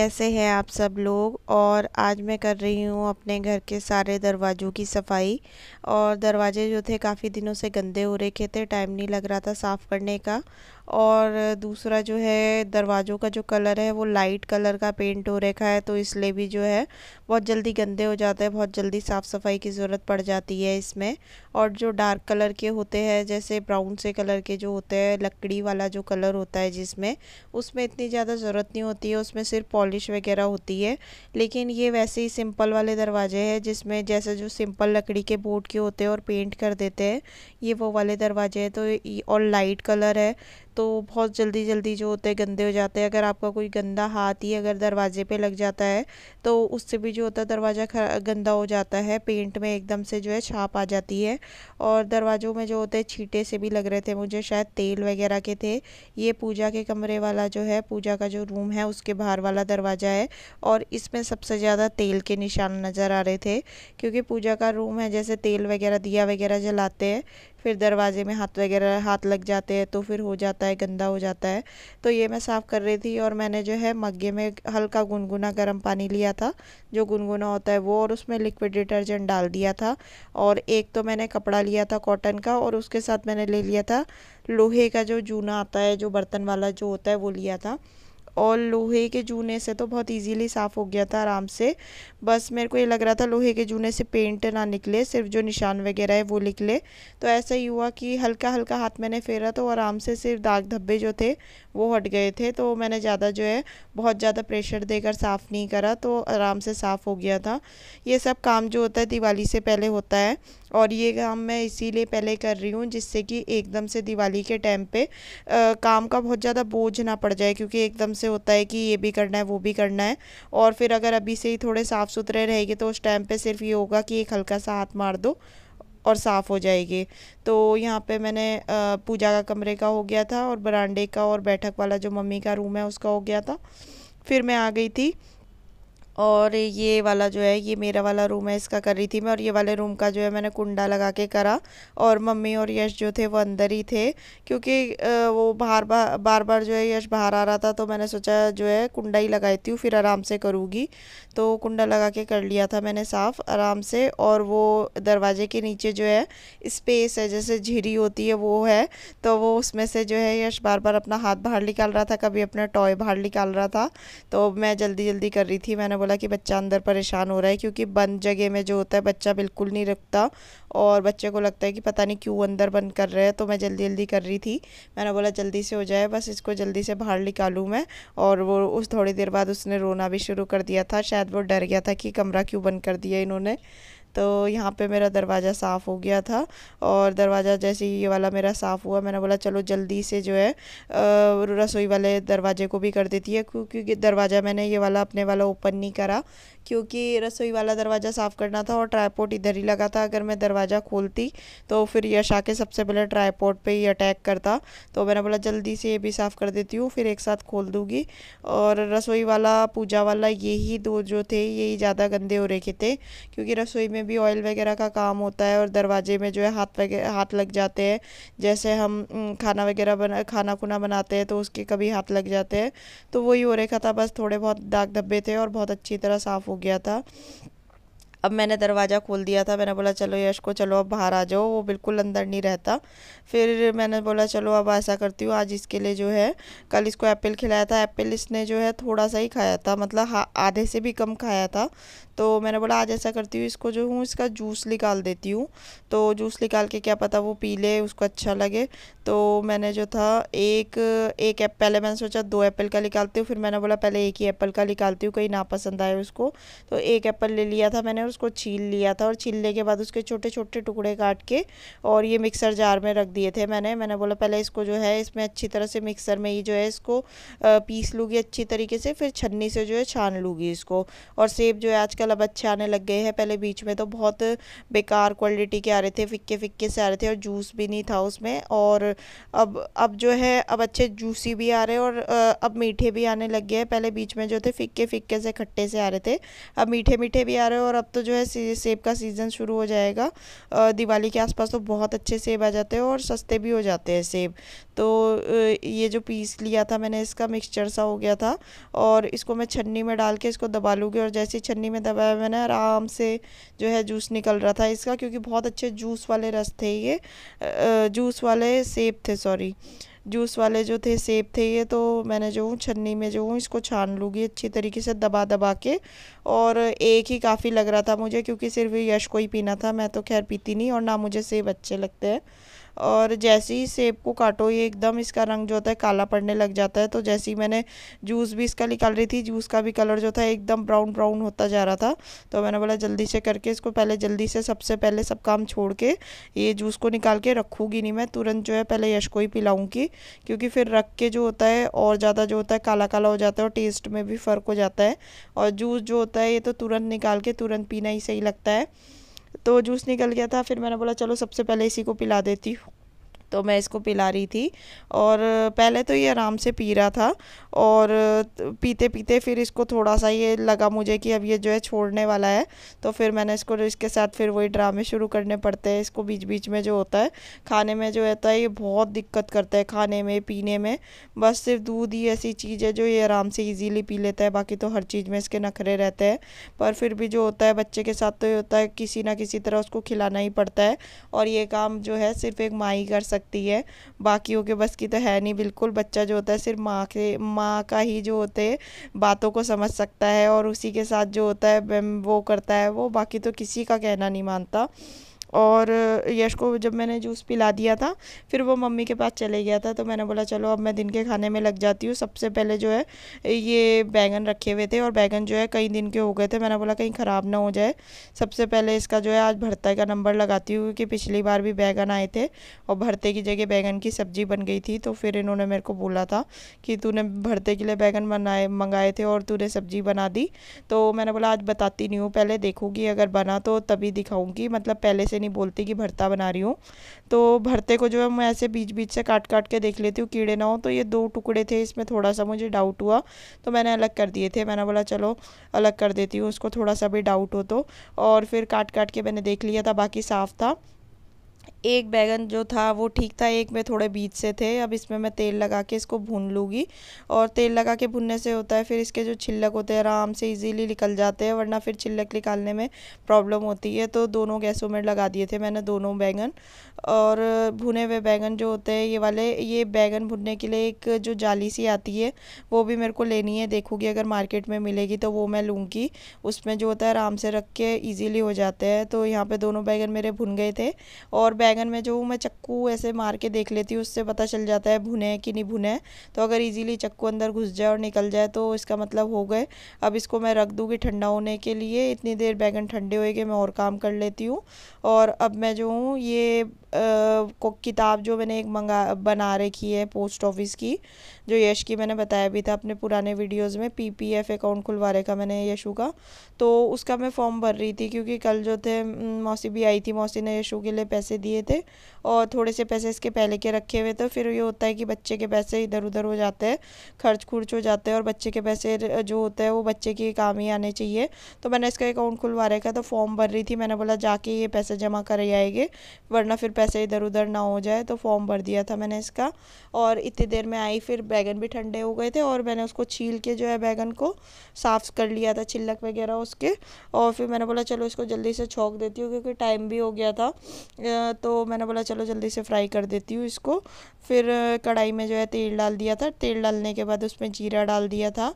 कैसे हैं आप सब लोग और आज मैं कर रही हूँ अपने घर के सारे दरवाज़ों की सफाई और दरवाजे जो थे काफ़ी दिनों से गंदे हो रखे थे टाइम नहीं लग रहा था साफ़ करने का और दूसरा जो है दरवाज़ों का जो कलर है वो लाइट कलर का पेंट हो रखा है तो इसलिए भी जो है बहुत जल्दी गंदे हो जाते हैं बहुत जल्दी साफ़ सफाई की ज़रूरत पड़ जाती है इसमें और जो डार्क कलर के होते हैं जैसे ब्राउन से कलर के जो होते हैं लकड़ी वाला जो कलर होता है जिसमें उसमें इतनी ज़्यादा ज़रूरत नहीं होती है उसमें सिर्फ पॉलिश वगैरह होती है लेकिन ये वैसे ही सिंपल वाले दरवाजे हैं जिसमें जैसे जो सिंपल लकड़ी के बोर्ड के होते हैं और पेंट कर देते हैं ये वो वाले दरवाजे हैं तो और लाइट कलर है तो बहुत जल्दी जल्दी जो होते हैं गंदे हो जाते हैं अगर आपका कोई गंदा हाथ ही अगर दरवाजे पे लग जाता है तो उससे भी जो होता है दरवाज़ा गंदा हो जाता है पेंट में एकदम से जो है छाप आ जाती है और दरवाज़ों में जो होते हैं छीटे से भी लग रहे थे मुझे शायद तेल वगैरह के थे ये पूजा के कमरे वाला जो है पूजा का जो रूम है उसके बाहर वाला दरवाज़ा है और इसमें सबसे ज़्यादा तेल के निशान नज़र आ रहे थे क्योंकि पूजा का रूम है जैसे तेल वगैरह दिया वगैरह जलाते हैं फिर दरवाजे में हाथ वगैरह हाथ लग जाते हैं तो फिर हो जाता है गंदा हो जाता है तो ये मैं साफ़ कर रही थी और मैंने जो है मग्गे में हल्का गुनगुना गर्म पानी लिया था जो गुनगुना होता है वो और उसमें लिक्विड डिटर्जेंट डाल दिया था और एक तो मैंने कपड़ा लिया था कॉटन का और उसके साथ मैंने ले लिया था लोहे का जो जूना आता है जो बर्तन वाला जो होता है वो लिया था और लोहे के जूने से तो बहुत इजीली साफ़ हो गया था आराम से बस मेरे को ये लग रहा था लोहे के जूने से पेंट ना निकले सिर्फ जो निशान वगैरह है वो निकले तो ऐसा ही हुआ कि हल्का हल्का हाथ मैंने फेरा तो आराम से सिर्फ दाग धब्बे जो थे वो हट गए थे तो मैंने ज़्यादा जो है बहुत ज़्यादा प्रेशर देकर साफ़ नहीं करा तो आराम से साफ़ हो गया था ये सब काम जो होता है दिवाली से पहले होता है और ये काम मैं इसीलिए पहले कर रही हूँ जिससे कि एकदम से दिवाली के टाइम पे आ, काम का बहुत ज़्यादा बोझ ना पड़ जाए क्योंकि एकदम से होता है कि ये भी करना है वो भी करना है और फिर अगर अभी से ही थोड़े साफ़ सुथरे रहेंगे तो उस टाइम पे सिर्फ ये होगा कि एक हल्का सा हाथ मार दो और साफ़ हो जाएगी तो यहाँ पे मैंने पूजा का कमरे का हो गया था और बरांडे का और बैठक वाला जो मम्मी का रूम है उसका हो गया था फिर मैं आ गई थी और ये वाला जो है ये मेरा वाला रूम है इसका कर रही थी मैं और ये वाले रूम का जो है मैंने कुंडा लगा के करा और मम्मी और यश जो थे वो अंदर ही थे क्योंकि वो बार बार बार बार जो है यश बाहर आ रहा था तो मैंने सोचा जो है कुंडा ही लगाती हूँ फिर आराम से करूँगी तो कुंडा लगा के कर लिया था मैंने साफ़ आराम से और वो दरवाजे के नीचे जो है स्पेस है जैसे झिरी होती है वो है तो वो उसमें से जो है यश बार बार अपना हाथ बाहर निकाल रहा था कभी अपना टॉय बाहर निकाल रहा था तो मैं जल्दी जल्दी कर रही थी मैंने बोला कि बच्चा अंदर परेशान हो रहा है क्योंकि बंद जगह में जो होता है बच्चा बिल्कुल नहीं रखता और बच्चे को लगता है कि पता नहीं क्यों अंदर बंद कर रहे हैं तो मैं जल्दी जल्दी कर रही थी मैंने बोला जल्दी से हो जाए बस इसको जल्दी से बाहर निकालूँ मैं और वो उस थोड़ी देर बाद उसने रोना भी शुरू कर दिया था शायद वो डर गया था कि कमरा क्यों बंद कर दिया इन्होंने तो यहाँ पे मेरा दरवाज़ा साफ़ हो गया था और दरवाज़ा जैसे ही ये वाला मेरा साफ़ हुआ मैंने बोला चलो जल्दी से जो है रसोई वाले दरवाजे को भी कर देती है क्योंकि दरवाज़ा मैंने ये वाला अपने वाला ओपन नहीं करा क्योंकि रसोई वाला दरवाज़ा साफ़ करना था और ट्राईपोर्ट इधर ही लगा था अगर मैं दरवाज़ा खोलती तो फिर यश आके सबसे पहले ट्राईपोर्ट पे ही अटैक करता तो मैंने बोला जल्दी से ये भी साफ़ कर देती हूँ फिर एक साथ खोल दूँगी और रसोई वाला पूजा वाला यही दो जो थे यही ज़्यादा गंदे हो रखे थे क्योंकि रसोई में भी ऑयल वगैरह का काम होता है और दरवाजे में जो है हाथ वगैरह हाथ लग जाते हैं जैसे हम खाना वगैरह बना खाना खुना बनाते हैं तो उसके कभी हाथ लग जाते हैं तो वही हो रखा था बस थोड़े बहुत दाग धब्बे थे और बहुत अच्छी तरह साफ़ हो गया था अब मैंने दरवाज़ा खोल दिया था मैंने बोला चलो यश को चलो अब बाहर आ जाओ वो बिल्कुल अंदर नहीं रहता फिर मैंने बोला चलो अब ऐसा करती हूँ आज इसके लिए जो है कल इसको एप्पल खिलाया था एप्पल इसने जो है थोड़ा सा ही खाया था मतलब आधे से भी कम खाया था तो मैंने बोला आज ऐसा करती हूँ इसको जो हूँ इसका जूस निकाल देती हूँ तो जूस निकाल के क्या पता वो पी ले उसको अच्छा लगे तो मैंने जो था एक एक पहले मैंने सोचा दो एप्पल का निकालती हूँ फिर मैंने बोला पहले एक ही एप्पल का निकालती हूँ कहीं नापसंद आए उसको तो एक एप्पल ले लिया था मैंने उसको छील लिया था और छीलने के बाद उसके छोटे छोटे टुकड़े काट के और ये मिक्सर जार में रख दिए थे मैंने मैंने बोला पहले इसको जो है इसमें अच्छी तरह से मिक्सर में ही जो है इसको पीस लूँगी अच्छी तरीके से फिर छन्नी से जो है छान लूँगी इसको और सेब जो है आजकल अब अच्छे आने लग गए हैं पहले बीच में तो बहुत बेकार क्वालिटी के आ रहे थे फिक्के फिक्के से आ रहे थे और जूस भी नहीं था उसमें और अब अब जो है अब अच्छे जूसी भी आ रहे और अब मीठे भी आने लग गए हैं पहले बीच में जो थे फिक्के फिक्के से खट्टे से आ रहे थे अब मीठे मीठे भी आ रहे और अब तो जो है सेब का सीज़न शुरू हो जाएगा दिवाली के आसपास तो बहुत अच्छे सेब आ जाते हैं और सस्ते भी हो जाते हैं सेब तो ये जो पीस लिया था मैंने इसका मिक्सचर सा हो गया था और इसको मैं छन्नी में डाल के इसको दबा लूँगी और जैसे छन्नी में दबा हुआ है मैंने आराम से जो है जूस निकल रहा था इसका क्योंकि बहुत अच्छे जूस वाले रस थे ये जूस वाले सेब थे सॉरी जूस वाले जो थे सेब थे ये तो मैंने जो हूँ छन्नी में जो हूँ इसको छान लूँगी अच्छी तरीके से दबा दबा के और एक ही काफ़ी लग रहा था मुझे क्योंकि सिर्फ यश को ही पीना था मैं तो खैर पीती नहीं और ना मुझे सेब अच्छे लगते हैं और जैसे ही सेब को काटो ये एकदम इसका रंग जो होता है काला पड़ने लग जाता है तो जैसे ही मैंने जूस भी इसका निकाल रही थी जूस का भी कलर जो था एकदम ब्राउन ब्राउन होता जा रहा था तो मैंने बोला जल्दी से करके इसको पहले जल्दी से सबसे पहले सब काम छोड़ के ये जूस को निकाल के रखूँगी नहीं मैं तुरंत जो है पहले यश को ही पिलाऊँगी क्योंकि फिर रख के जो होता है और ज़्यादा जो होता है काला काला हो जाता है और टेस्ट में भी फ़र्क हो जाता है और जूस जो होता है ये तो तुरंत निकाल के तुरंत पीना ही सही लगता है तो जूस निकल गया था फिर मैंने बोला चलो सबसे पहले इसी को पिला देती हूँ तो मैं इसको पिला रही थी और पहले तो ये आराम से पी रहा था और पीते पीते फिर इसको थोड़ा सा ये लगा मुझे कि अब ये जो है छोड़ने वाला है तो फिर मैंने इसको इसके साथ फिर वही ड्रामे शुरू करने पड़ते हैं इसको बीच बीच में जो होता है खाने में जो होता है ये बहुत दिक्कत करता है खाने में पीने में बस सिर्फ दूध ही ऐसी चीज़ है जो ये आराम से ईजीली पी लेता है बाकी तो हर चीज़ में इसके नखरे रहते हैं पर फिर भी जो होता है बच्चे के साथ तो ये होता है किसी ना किसी तरह उसको खिलाना ही पड़ता है और ये काम जो है सिर्फ एक माँ ही कर सकती सकती है बाकियों के बस की तो है नहीं बिल्कुल बच्चा जो होता है सिर्फ माँ के माँ का ही जो होते बातों को समझ सकता है और उसी के साथ जो होता है वो करता है वो बाकी तो किसी का कहना नहीं मानता और यश को जब मैंने जूस पिला दिया था फिर वो मम्मी के पास चले गया था तो मैंने बोला चलो अब मैं दिन के खाने में लग जाती हूँ सबसे पहले जो है ये बैंगन रखे हुए थे और बैंगन जो है कई दिन के हो गए थे मैंने बोला कहीं ख़राब ना हो जाए सबसे पहले इसका जो है आज भरता का नंबर लगाती हूँ क्योंकि पिछली बार भी बैगन आए थे और भरते की जगह बैगन की सब्ज़ी बन गई थी तो फिर इन्होंने मेरे को बोला था कि तूने भरते के लिए बैगन बनाए मंगाए थे और तूने सब्ज़ी बना दी तो मैंने बोला आज बताती नहीं हूँ पहले देखूँगी अगर बना तो तभी दिखाऊँगी मतलब पहले से नहीं बोलती कि भरता बना रही हूँ तो भरते को जो है मैं ऐसे बीच बीच से काट काट के देख लेती हूँ कीड़े ना हो तो ये दो टुकड़े थे इसमें थोड़ा सा मुझे डाउट हुआ तो मैंने अलग कर दिए थे मैंने बोला चलो अलग कर देती हूँ उसको थोड़ा सा भी डाउट हो तो और फिर काट काट के मैंने देख लिया था बाकी साफ़ था एक बैगन जो था वो ठीक था एक में थोड़े बीच से थे अब इसमें मैं तेल लगा के इसको भून लूँगी और तेल लगा के भुनने से होता है फिर इसके जो छिलक होते हैं आराम से इजीली निकल जाते हैं वरना फिर छिलक निकालने में प्रॉब्लम होती है तो दोनों गैसों में लगा दिए थे मैंने दोनों बैंगन और भुने हुए बैगन जो होते हैं ये वाले ये बैगन भुनने के लिए एक जो जाली सी आती है वो भी मेरे को लेनी है देखूँगी अगर मार्केट में मिलेगी तो वो मैं लूँगी उसमें जो होता है आराम से रख के ईजिली हो जाते हैं तो यहाँ पर दोनों बैगन मेरे भुन गए थे और बैंगन में जो मैं चक्कू ऐसे मार के देख लेती हूँ उससे पता चल जाता है भुने कि नहीं भुने तो अगर इजीली चक्कू अंदर घुस जाए और निकल जाए तो इसका मतलब हो गए अब इसको मैं रख दूँगी ठंडा होने के लिए इतनी देर बैंगन ठंडे होएगे मैं और काम कर लेती हूँ और अब मैं जो हूँ ये को किताब जो मैंने एक मंगा बना रखी है पोस्ट ऑफिस की जो यश की मैंने बताया भी था अपने पुराने वीडियोस में पीपीएफ अकाउंट खुलवा रखा मैंने यशु का तो उसका मैं फॉर्म भर रही थी क्योंकि कल जो थे मौसी भी आई थी मौसी ने यशु के लिए पैसे दिए थे और थोड़े से पैसे इसके पहले के रखे हुए तो फिर ये होता है कि बच्चे के पैसे इधर उधर हो जाते हैं खर्च खुर्च हो जाते हैं और बच्चे के पैसे जो होते हैं वो बच्चे के काम ही आने चाहिए तो मैंने इसका अकाउंट खुलवा रखा तो फॉर्म भर रही थी मैंने बोला जाके ये पैसे जमा कर आएंगे वरना फिर पैसे इधर उधर ना हो जाए तो फॉर्म भर दिया था मैंने इसका और इतनी देर में आई फिर बैगन भी ठंडे हो गए थे और मैंने उसको छील के जो है बैगन को साफ़ कर लिया था छिलक वगैरह उसके और फिर मैंने बोला चलो इसको जल्दी से छोंक देती हूँ क्योंकि टाइम भी हो गया था तो मैंने बोला चलो जल्दी से फ्राई कर देती हूँ इसको फिर कढ़ाई में जो है तेल डाल दिया था तेल डालने के बाद उसमें जीरा डाल दिया था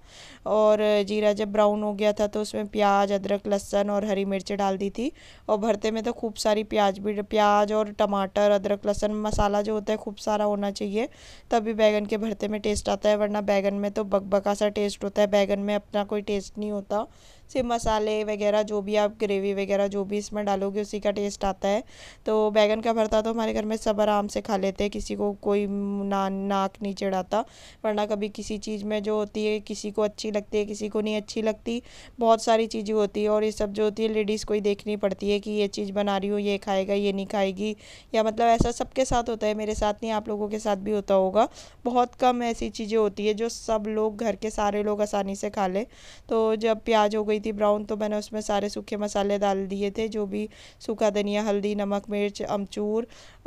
और जीरा जब ब्राउन हो गया था तो उसमें प्याज अदरक लहसन और हरी मिर्च डाल दी थी और भरते में तो खूब सारी प्याज भी प्याज और टमाटर अदरक लहसन मसाला जो होता है खूब सारा होना चाहिए तभी बैगन के भरते में टेस्ट आता है वरना बैगन में तो बकबका सा टेस्ट होता है बैगन में अपना कोई टेस्ट नहीं होता से मसाले वगैरह जो भी आप ग्रेवी वगैरह जो भी इसमें डालोगे उसी का टेस्ट आता है तो बैगन का भरता तो हमारे घर में सब आराम से खा लेते हैं किसी को कोई ना नाक नहीं चढ़ाता वरना कभी किसी चीज़ में जो होती है किसी को अच्छी लगती है किसी को नहीं अच्छी लगती बहुत सारी चीज़ें होती है और ये सब जो होती है लेडीज़ को ही देखनी पड़ती है कि ये चीज़ बना रही हूँ ये खाएगा ये नहीं खाएगी या मतलब ऐसा सबके साथ होता है मेरे साथ नहीं आप लोगों के साथ भी होता होगा बहुत कम ऐसी चीज़ें होती है जो सब लोग घर के सारे लोग आसानी से खा लें तो जब प्याज हो गई थी ब्राउन तो मैंने उसमें सारे सूखे मसाले डाल दिए थे जो भी सूखा धनिया हल्दी नमक मिर्च अमचूर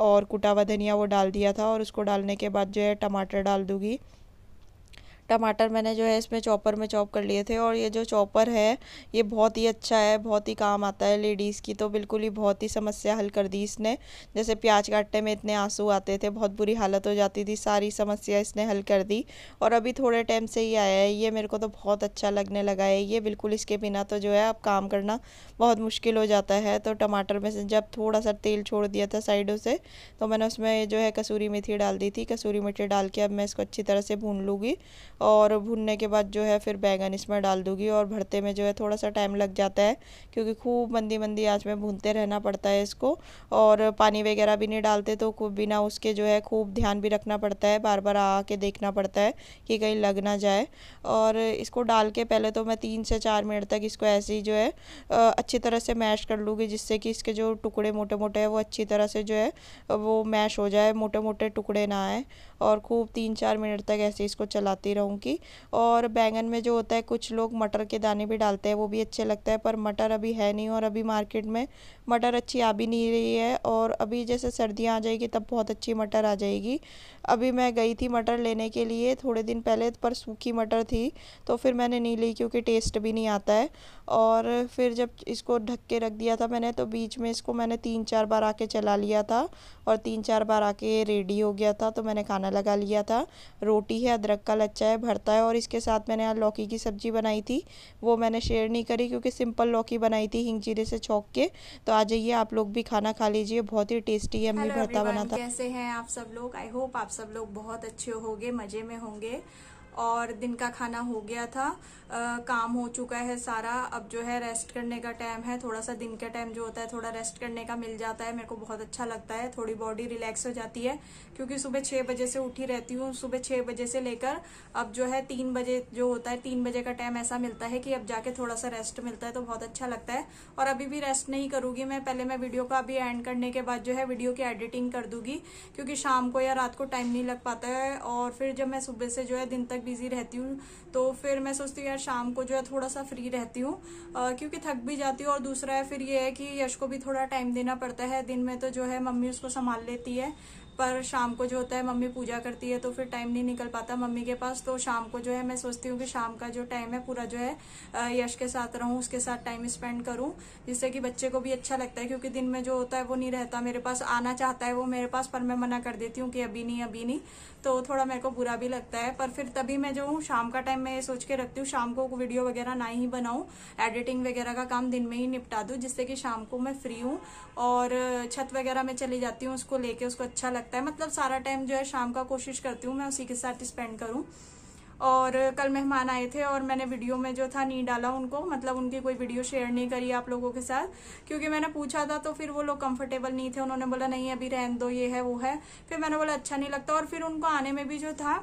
और कुटा हुआ धनिया वो डाल दिया था और उसको डालने के बाद जो है टमाटर डाल दूँगी टमाटर मैंने जो है इसमें चॉपर में चॉप कर लिए थे और ये जो चॉपर है ये बहुत ही अच्छा है बहुत ही काम आता है लेडीज़ की तो बिल्कुल ही बहुत ही समस्या हल कर दी इसने जैसे प्याज काटने में इतने आंसू आते थे बहुत बुरी हालत हो जाती थी सारी समस्या इसने हल कर दी और अभी थोड़े टाइम से ही आया है ये मेरे को तो बहुत अच्छा लगने लगा है ये बिल्कुल इसके बिना तो जो है अब काम करना बहुत मुश्किल हो जाता है तो टमाटर में जब थोड़ा सा तेल छोड़ दिया था साइडों से तो मैंने उसमें जो है कसूरी मेथी डाल दी थी कसूरी मेथी डाल के अब मैं इसको अच्छी तरह से भून लूँगी और भुनने के बाद जो है फिर बैंगन इसमें डाल दूंगी और भरते में जो है थोड़ा सा टाइम लग जाता है क्योंकि खूब मंदी मंदी आँच में भूनते रहना पड़ता है इसको और पानी वगैरह भी नहीं डालते तो बिना उसके जो है खूब ध्यान भी रखना पड़ता है बार बार आके देखना पड़ता है कि कहीं लग ना जाए और इसको डाल के पहले तो मैं तीन से चार मिनट तक इसको ऐसे ही जो है अच्छी तरह से मैश कर लूँगी जिससे कि इसके जो टुकड़े मोटे मोटे हैं वो अच्छी तरह से जो है वो मैश हो जाए मोटे मोटे टुकड़े ना आए और खूब तीन चार मिनट तक ऐसे इसको चलाती रहूँ गेहूँ की और बैंगन में जो होता है कुछ लोग मटर के दाने भी डालते हैं वो भी अच्छे लगता है पर मटर अभी है नहीं और अभी मार्केट में मटर अच्छी आ भी नहीं रही है और अभी जैसे सर्दियाँ आ जाएगी तब बहुत अच्छी मटर आ जाएगी अभी मैं गई थी मटर लेने के लिए थोड़े दिन पहले पर सूखी मटर थी तो फिर मैंने नहीं ली क्योंकि टेस्ट भी नहीं आता है और फिर जब इसको ढक के रख दिया था मैंने तो बीच में इसको मैंने तीन चार बार आके चला लिया था और तीन चार बार आके रेडी हो गया था तो मैंने खाना लगा लिया था रोटी है अदरक का लच्चा है भरता है और इसके साथ मैंने यहाँ लौकी की सब्ज़ी बनाई थी वो मैंने शेयर नहीं करी क्योंकि सिंपल लौकी बनाई थी हिंग जीरे से छोंक के तो आ जाइए आप लोग भी खाना खा लीजिए बहुत ही टेस्टी है हमने भरता बना था कैसे हैं आप सब लोग आई होप आप सब लोग बहुत अच्छे होंगे मज़े में होंगे और दिन का खाना हो गया था आ, काम हो चुका है सारा अब जो है रेस्ट करने का टाइम है थोड़ा सा दिन का टाइम जो होता है थोड़ा रेस्ट करने का मिल जाता है मेरे को बहुत अच्छा लगता है थोड़ी बॉडी रिलैक्स हो जाती है क्योंकि सुबह छः बजे से उठी रहती हूँ सुबह छः बजे से लेकर अब जो है तीन बजे जो होता है तीन बजे का टाइम ऐसा मिलता है कि अब जाके थोड़ा सा रेस्ट मिलता है तो बहुत अच्छा लगता है और अभी भी रेस्ट नहीं करूँगी मैं पहले मैं वीडियो का अभी एंड करने के बाद जो है वीडियो की एडिटिंग कर दूंगी क्योंकि शाम को या रात को टाइम नहीं लग पाता है और फिर जब मैं सुबह से जो है दिन तक बिज़ी रहती हूँ तो फिर मैं सोचती हूँ यार शाम को जो है थोड़ा सा फ्री रहती हूँ क्योंकि थक भी जाती हूँ और दूसरा है फिर ये है कि यश को भी थोड़ा टाइम देना पड़ता है दिन में तो जो है मम्मी उसको संभाल लेती है पर शाम को जो होता है मम्मी पूजा करती है तो फिर टाइम नहीं निकल पाता मम्मी के पास तो शाम को जो है मैं सोचती हूँ कि शाम का जो टाइम है पूरा जो है यश के साथ रहूँ उसके साथ टाइम स्पेंड करूँ जिससे कि बच्चे को भी अच्छा लगता है क्योंकि दिन में जो होता है वो नहीं रहता मेरे पास आना चाहता है वो मेरे पास पर मैं मना कर देती हूँ कि अभी नहीं अभी नहीं तो थोड़ा मेरे को बुरा भी लगता है पर फिर तभी मैं जो हूँ शाम का टाइम मैं सोच के रखती हूँ शाम को वीडियो वगैरह ना ही बनाऊँ एडिटिंग वगैरह का काम दिन में ही निपटा दूँ जिससे कि शाम को मैं फ्री हूँ और छत वगैरह में चली जाती हूँ उसको लेके उसको अच्छा लगता है मतलब सारा टाइम जो है शाम का कोशिश करती हूँ मैं उसी के साथ स्पेंड करूँ और कल मेहमान आए थे और मैंने वीडियो में जो था नहीं डाला उनको मतलब उनकी कोई वीडियो शेयर नहीं करी आप लोगों के साथ क्योंकि मैंने पूछा था तो फिर वो लोग कंफर्टेबल नहीं थे उन्होंने बोला नहीं अभी रहन दो ये है वो है फिर मैंने बोला अच्छा नहीं लगता और फिर उनको आने में भी जो था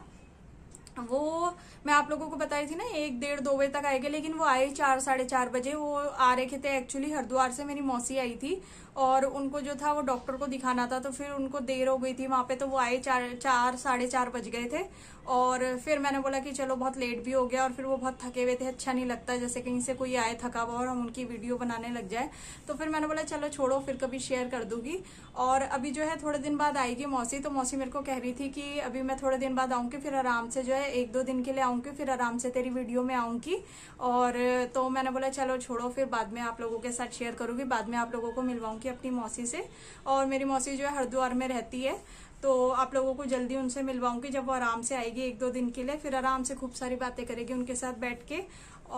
वो मैं आप लोगों को बताई थी ना एक डेढ़ दो बजे तक आएगा लेकिन वो आए चार साढ़े चार बजे वो आ रहे थे एक्चुअली हरिद्वार से मेरी मौसी आई थी और उनको जो था वो डॉक्टर को दिखाना था तो फिर उनको देर हो गई थी वहाँ पे तो वो आए चार चार साढ़े चार बज गए थे और फिर मैंने बोला कि चलो बहुत लेट भी हो गया और फिर वो बहुत थके हुए थे अच्छा नहीं लगता जैसे कहीं से कोई आए थका हुआ और हम उनकी वीडियो बनाने लग जाए तो फिर मैंने बोला चलो छोड़ो फिर कभी शेयर कर दूंगी और अभी जो है थोड़े दिन बाद आएगी मौसी तो मौसी मेरे को कह रही थी कि अभी मैं थोड़े दिन बाद आऊँगी फिर आराम से जो है एक दो दिन के लिए आऊँगी फिर आराम से तेरी वीडियो में आऊँगी और तो मैंने बोला चलो छोड़ो फिर बाद में आप लोगों के साथ शेयर करूँगी बाद में आप लोगों को मिलवाऊंगी की अपनी मौसी से और मेरी मौसी जो है हरिद्वार में रहती है तो आप लोगों को जल्दी उनसे मिलवाऊंगी जब वो आराम से आएगी एक दो दिन के लिए फिर आराम से खूब सारी बातें करेगी उनके साथ बैठ के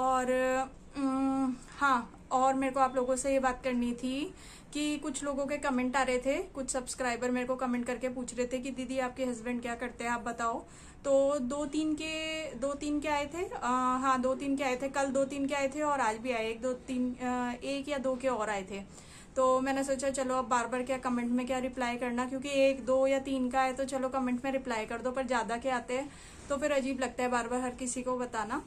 और हाँ और मेरे को आप लोगों से ये बात करनी थी कि कुछ लोगों के कमेंट आ रहे थे कुछ सब्सक्राइबर मेरे को कमेंट करके पूछ रहे थे कि दीदी आपके हस्बैंड क्या करते हैं आप बताओ तो दो तीन के दो तीन के आए थे आ, हाँ दो तीन के आए थे कल दो तीन के आए थे और आज भी आए एक दो तीन आ, एक या दो के और आए थे तो मैंने सोचा चलो अब बार बार क्या कमेंट में क्या रिप्लाई करना क्योंकि एक दो या तीन का है तो चलो कमेंट में रिप्लाई कर दो पर ज़्यादा के आते हैं तो फिर अजीब लगता है बार बार हर किसी को बताना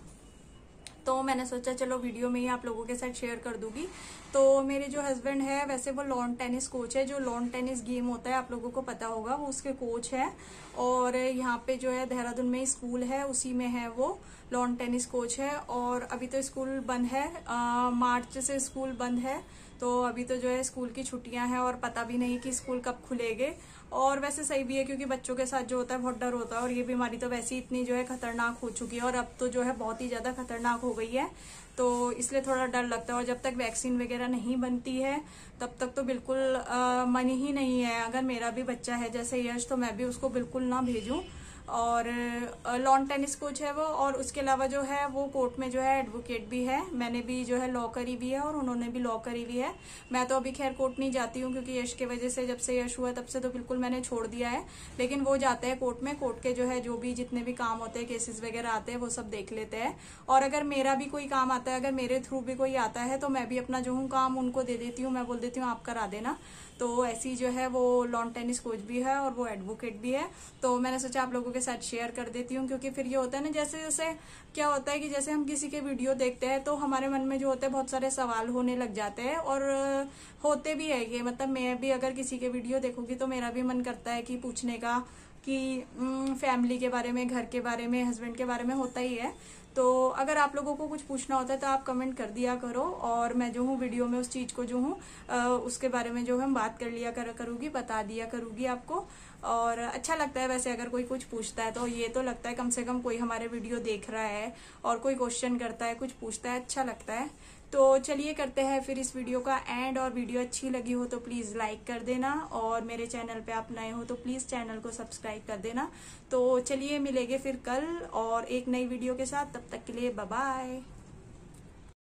तो मैंने सोचा चलो वीडियो में ही आप लोगों के साथ शेयर कर दूंगी तो मेरे जो हस्बैंड है वैसे वो लॉन टेनिस कोच है जो लॉन टेनिस गेम होता है आप लोगों को पता होगा वो उसके कोच है और यहाँ पे जो है देहरादून में स्कूल है उसी में है वो लॉन टेनिस कोच है और अभी तो स्कूल बंद है आ, मार्च से स्कूल बंद है तो अभी तो जो है स्कूल की छुट्टियां हैं और पता भी नहीं कि स्कूल कब खुलेंगे और वैसे सही भी है क्योंकि बच्चों के साथ जो होता है बहुत डर होता है और ये बीमारी तो वैसे ही इतनी जो है खतरनाक हो चुकी है और अब तो जो है बहुत ही ज़्यादा खतरनाक हो गई है तो इसलिए थोड़ा डर लगता है और जब तक वैक्सीन वगैरह नहीं बनती है तब तक तो बिल्कुल आ, मन ही नहीं है अगर मेरा भी बच्चा है जैसे यश तो मैं भी उसको बिल्कुल ना भेजूँ और लॉन टेनिस कोच है वो और उसके अलावा जो है वो कोर्ट में जो है एडवोकेट भी है मैंने भी जो है लॉ करी हुई है और उन्होंने भी लॉ करी हुई है मैं तो अभी खैर कोर्ट नहीं जाती हूँ क्योंकि यश के वजह से जब से यश हुआ तब से तो बिल्कुल मैंने छोड़ दिया है लेकिन वो जाते हैं कोर्ट में कोर्ट के जो है जो भी जितने भी काम होते हैं केसेस वगैरह आते हैं वो सब देख लेते हैं और अगर मेरा भी कोई काम आता है अगर मेरे थ्रू भी कोई आता है तो मैं भी अपना जो हूँ काम उनको दे देती हूँ मैं बोल देती हूँ आप करा देना तो ऐसी जो है वो लॉन टेनिस कोच भी है और वो एडवोकेट भी है तो मैंने सोचा आप लोगों के के साथ शेयर कर देती हूँ क्योंकि फिर ये होता है ना जैसे जैसे क्या होता है कि जैसे हम किसी के वीडियो देखते हैं तो हमारे मन में जो होते हैं बहुत सारे सवाल होने लग जाते हैं और होते भी है ये मतलब मैं भी अगर किसी के वीडियो देखूंगी तो मेरा भी मन करता है कि पूछने का कि फैमिली हम्म, के बारे में घर के बारे में हस्बैंड के बारे में होता ही है तो अगर आप लोगों को कुछ पूछना होता है तो आप कमेंट कर दिया करो और मैं जो हूँ वीडियो में उस चीज़ को जो हूँ उसके बारे में जो हम बात कर लिया कर करूँगी बता दिया करूँगी आपको और अच्छा लगता है वैसे अगर कोई कुछ पूछता है तो ये तो लगता है कम से कम कोई हमारे वीडियो देख रहा है और कोई क्वेश्चन करता है कुछ पूछता है अच्छा लगता है तो चलिए करते हैं फिर इस वीडियो का एंड और वीडियो अच्छी लगी हो तो प्लीज़ लाइक कर देना और मेरे चैनल पे आप नए हो तो प्लीज़ चैनल को सब्सक्राइब कर देना तो चलिए मिलेंगे फिर कल और एक नई वीडियो के साथ तब तक के लिए बाय